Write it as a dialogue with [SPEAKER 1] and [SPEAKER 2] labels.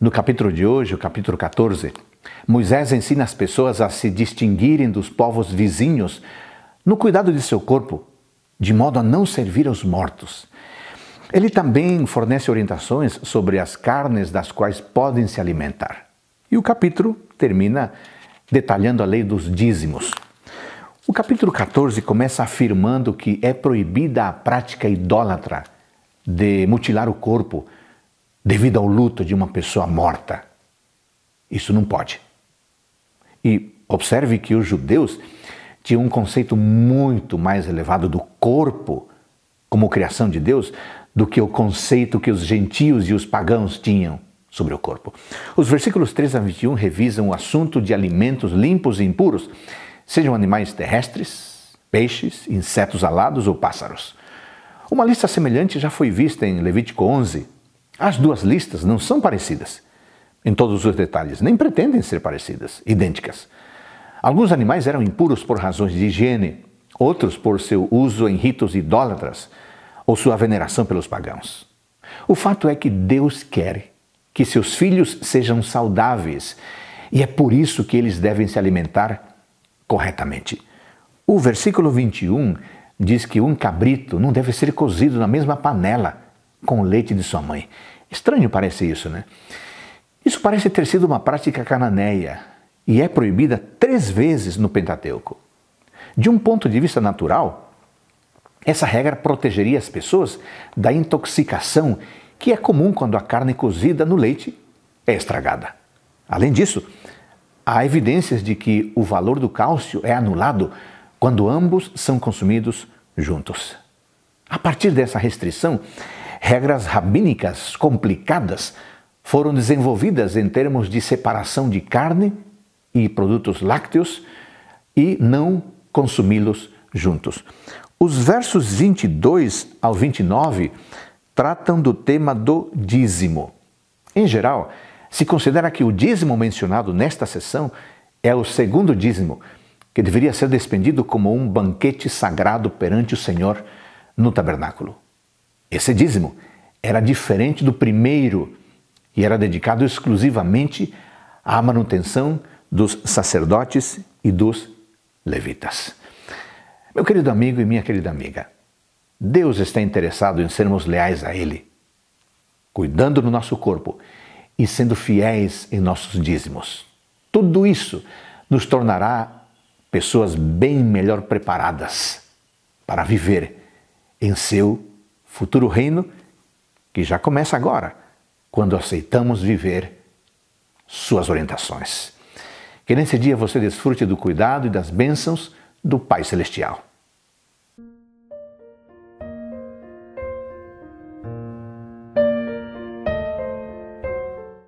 [SPEAKER 1] No capítulo de hoje, o capítulo 14, Moisés ensina as pessoas a se distinguirem dos povos vizinhos no cuidado de seu corpo, de modo a não servir aos mortos. Ele também fornece orientações sobre as carnes das quais podem se alimentar. E o capítulo termina detalhando a lei dos dízimos. O capítulo 14 começa afirmando que é proibida a prática idólatra de mutilar o corpo devido ao luto de uma pessoa morta. Isso não pode. E observe que os judeus tinham um conceito muito mais elevado do corpo como criação de Deus do que o conceito que os gentios e os pagãos tinham sobre o corpo. Os versículos 3 a 21 revisam o assunto de alimentos limpos e impuros, sejam animais terrestres, peixes, insetos alados ou pássaros. Uma lista semelhante já foi vista em Levítico 11, as duas listas não são parecidas em todos os detalhes, nem pretendem ser parecidas, idênticas. Alguns animais eram impuros por razões de higiene, outros por seu uso em ritos idólatras ou sua veneração pelos pagãos. O fato é que Deus quer que seus filhos sejam saudáveis e é por isso que eles devem se alimentar corretamente. O versículo 21 diz que um cabrito não deve ser cozido na mesma panela com o leite de sua mãe. Estranho parece isso, né? Isso parece ter sido uma prática cananeia e é proibida três vezes no Pentateuco. De um ponto de vista natural, essa regra protegeria as pessoas da intoxicação que é comum quando a carne cozida no leite é estragada. Além disso, há evidências de que o valor do cálcio é anulado quando ambos são consumidos juntos. A partir dessa restrição, regras rabínicas complicadas foram desenvolvidas em termos de separação de carne e produtos lácteos e não consumi-los juntos. Os versos 22 ao 29 tratam do tema do dízimo. Em geral, se considera que o dízimo mencionado nesta sessão é o segundo dízimo, que deveria ser despendido como um banquete sagrado perante o Senhor no tabernáculo. Esse dízimo era diferente do primeiro e era dedicado exclusivamente à manutenção dos sacerdotes e dos levitas. Meu querido amigo e minha querida amiga, Deus está interessado em sermos leais a Ele, cuidando do nosso corpo e sendo fiéis em nossos dízimos. Tudo isso nos tornará pessoas bem melhor preparadas para viver em seu futuro reino que já começa agora, quando aceitamos viver suas orientações. Que nesse dia você desfrute do cuidado e das bênçãos do Pai Celestial.